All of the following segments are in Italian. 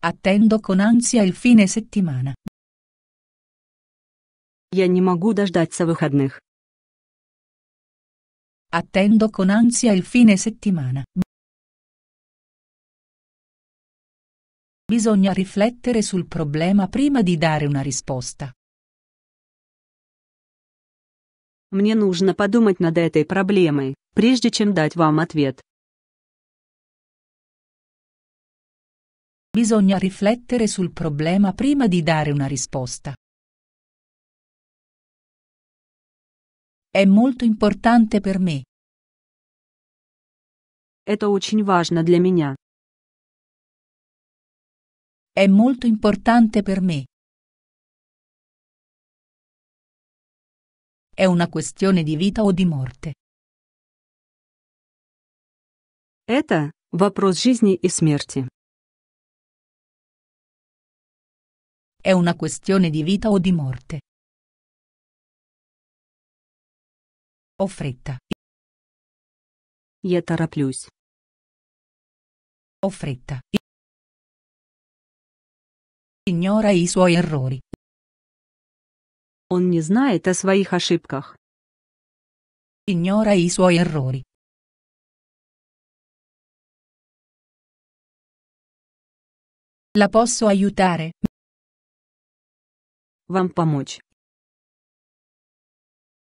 Attendo con ansia il fine settimana. Я не могу дождаться выходных. Attendo con ansia il fine settimana. Bisogna riflettere sul problema prima di dare una risposta. Мне нужно подумать над этой проблемой, прежде чем дать вам ответ. Bisogna riflettere sul problema prima di dare una risposta. È molto importante per me. Это очень важно для меня. È molto importante per me. È una questione di vita o di morte. Это вопрос жизни и смерти. è una questione di vita o di morte. Ho fretta. Я тороплюсь. Ho fretta. Ignora i suoi errori. Он не знает о своих ошибках. Ignora i suoi errori. La posso aiutare? Вам помочь?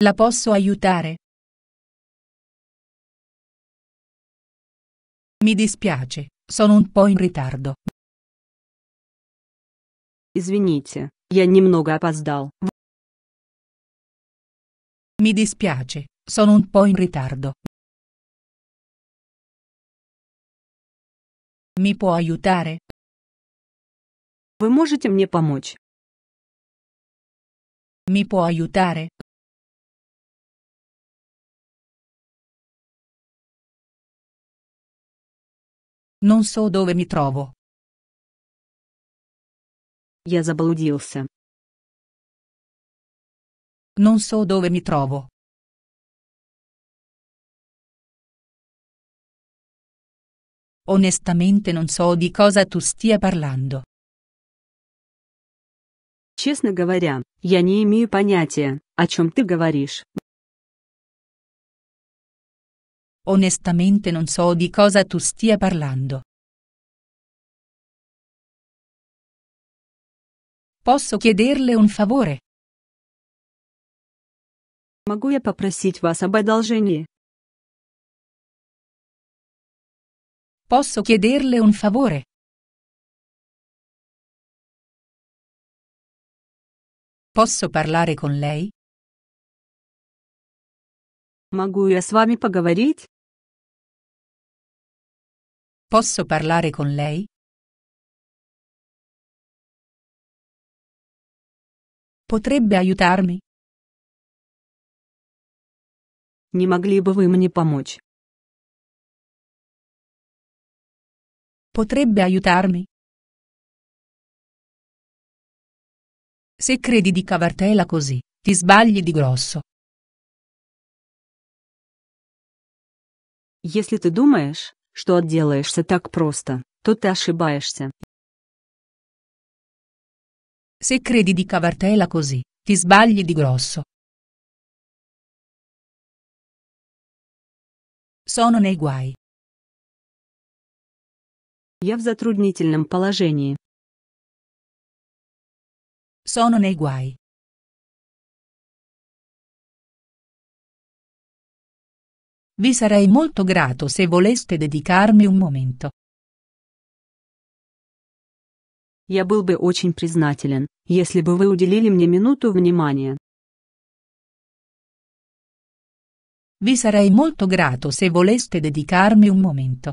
La posso aiutare? Mi dispiace, sono un po' in ritardo. Извините, я немного опоздал. Mi dispiace, sono un po' in ritardo. Mi può aiutare? Вы можете мне помочь? Mi può aiutare? Non so dove mi trovo. Я заблудился. Non so dove mi trovo. Onestamente non so di cosa tu stia parlando. Честно говоря, я не имею понятия, о чем ты говоришь. Onestamente non so di cosa tu stia parlando. Posso chiederle un favore? Могу я попросить вас об одолжении? Posso chiederle un favore? Posso parlare con lei? Могу я с вами поговорить? Posso parlare con lei? Potrebbe aiutarmi? Не могли бы вы мне помочь? Potrebbe aiutarmi? Se credi di cavartela così, ti sbagli di grosso. Если ты думаешь, что отделаешься так просто, то ты ошибаешься. Se credi di cavartela così, ti sbagli di grosso. Sono nei guai. Я в затруднительном положении. Sono nei guai. Vi sarei molto grato se voleste dedicarmi un momento. Я был бы очень признателен, если бы вы уделили мне минуту внимания. Vi sarei molto grato se voleste dedicarmi un momento.